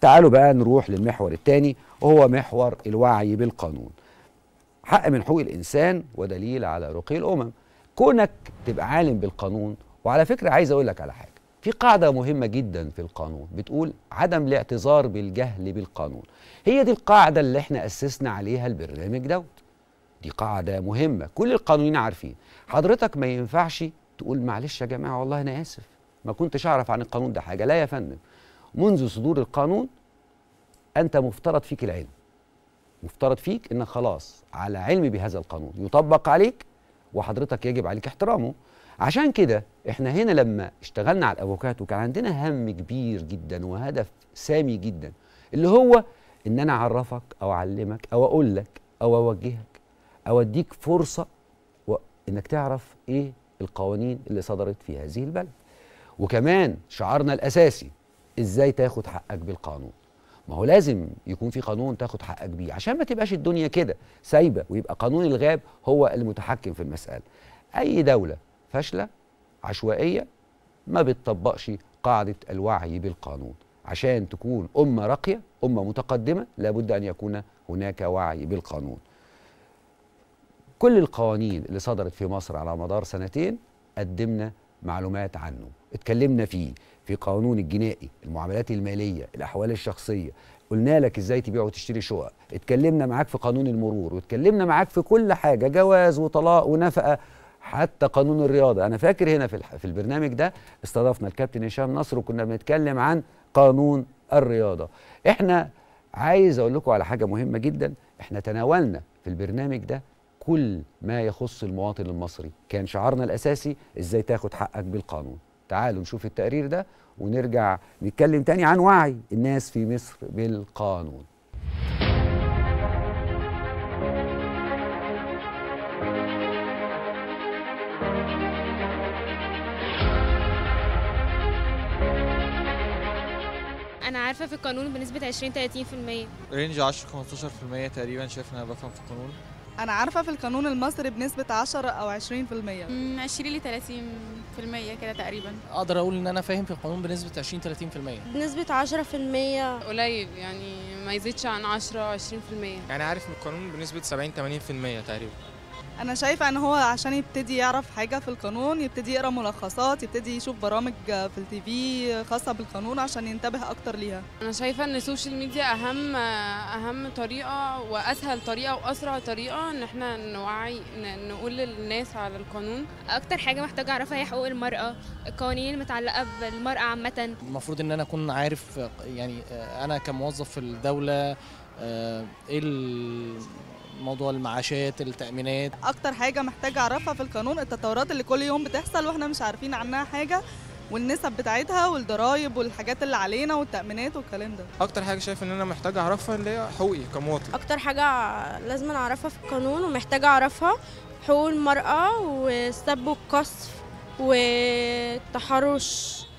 تعالوا بقى نروح للمحور الثاني وهو محور الوعي بالقانون حق من حقوق الإنسان ودليل على رقي الأمم كونك تبقى عالم بالقانون وعلى فكرة عايز أقول لك على حاجة في قاعدة مهمة جدا في القانون بتقول عدم الاعتذار بالجهل بالقانون هي دي القاعدة اللي احنا أسسنا عليها البرنامج دوت دي قاعدة مهمة كل القانونيين عارفين حضرتك ما ينفعش تقول معلش يا جماعة والله أنا آسف ما كنتش أعرف عن القانون ده حاجة لا يا فندم منذ صدور القانون أنت مفترض فيك العلم مفترض فيك أنك خلاص على علم بهذا القانون يطبق عليك وحضرتك يجب عليك احترامه عشان كده احنا هنا لما اشتغلنا على الافوكات وكان عندنا هم كبير جدا وهدف سامي جدا اللي هو ان انا اعرفك او اعلمك او اقول لك او اوجهك او اديك فرصه انك تعرف ايه القوانين اللي صدرت في هذه البلد وكمان شعارنا الاساسي ازاي تاخد حقك بالقانون ما هو لازم يكون في قانون تاخد حقك بيه عشان ما تبقاش الدنيا كده سايبه ويبقى قانون الغاب هو المتحكم في المساله اي دوله فاشله عشوائيه ما بتطبقش قاعده الوعي بالقانون عشان تكون امه راقيه امه متقدمه لابد ان يكون هناك وعي بالقانون كل القوانين اللي صدرت في مصر على مدار سنتين قدمنا معلومات عنه اتكلمنا فيه في قانون الجنائي المعاملات الماليه الاحوال الشخصيه قلنا لك ازاي تبيع وتشتري شقق اتكلمنا معاك في قانون المرور واتكلمنا معاك في كل حاجه جواز وطلاق ونفقه حتى قانون الرياضه انا فاكر هنا في في البرنامج ده استضفنا الكابتن هشام نصر وكنا بنتكلم عن قانون الرياضه احنا عايز اقول لكم على حاجه مهمه جدا احنا تناولنا في البرنامج ده كل ما يخص المواطن المصري كان شعارنا الأساسي إزاي تاخد حقك بالقانون تعالوا نشوف التقرير ده ونرجع نتكلم تاني عن وعي الناس في مصر بالقانون انا عارفه في القانون بنسبه 20 30% رينج 10 15% تقريبا شايف انا بفهم في القانون انا عارفه في القانون المصري بنسبه 10 او 20% 20 ل 30% كده تقريبا اقدر اقول ان انا فاهم في القانون بنسبه 20 30% بنسبه 10% قليل يعني ما يزيدش عن 10 20% يعني عارف من القانون بنسبه 70 80% تقريبا انا شايفه ان هو عشان يبتدي يعرف حاجه في القانون يبتدي يقرا ملخصات يبتدي يشوف برامج في التي في خاصه بالقانون عشان ينتبه اكتر ليها انا شايفه ان السوشيال ميديا اهم اهم طريقه واسهل طريقه واسرع طريقه ان احنا نوعي نقول للناس على القانون اكتر حاجه محتاجه اعرفها هي حقوق المراه القوانين المتعلقه بالمراه عامه المفروض ان انا اكون عارف يعني آه، انا كموظف في الدوله آه، ايه موضوع المعاشات التامينات اكتر حاجه محتاجه اعرفها في القانون التطورات اللي كل يوم بتحصل واحنا مش عارفين عنها حاجه والنسب بتاعتها والضرايب والحاجات اللي علينا والتامينات والكلام ده اكتر حاجه شايف ان انا محتاج اعرفها اللي هي حقوقي كمواطن اكتر حاجه لازم اعرفها في القانون ومحتاجه اعرفها حقوق المراه والسب والقصف والتحرش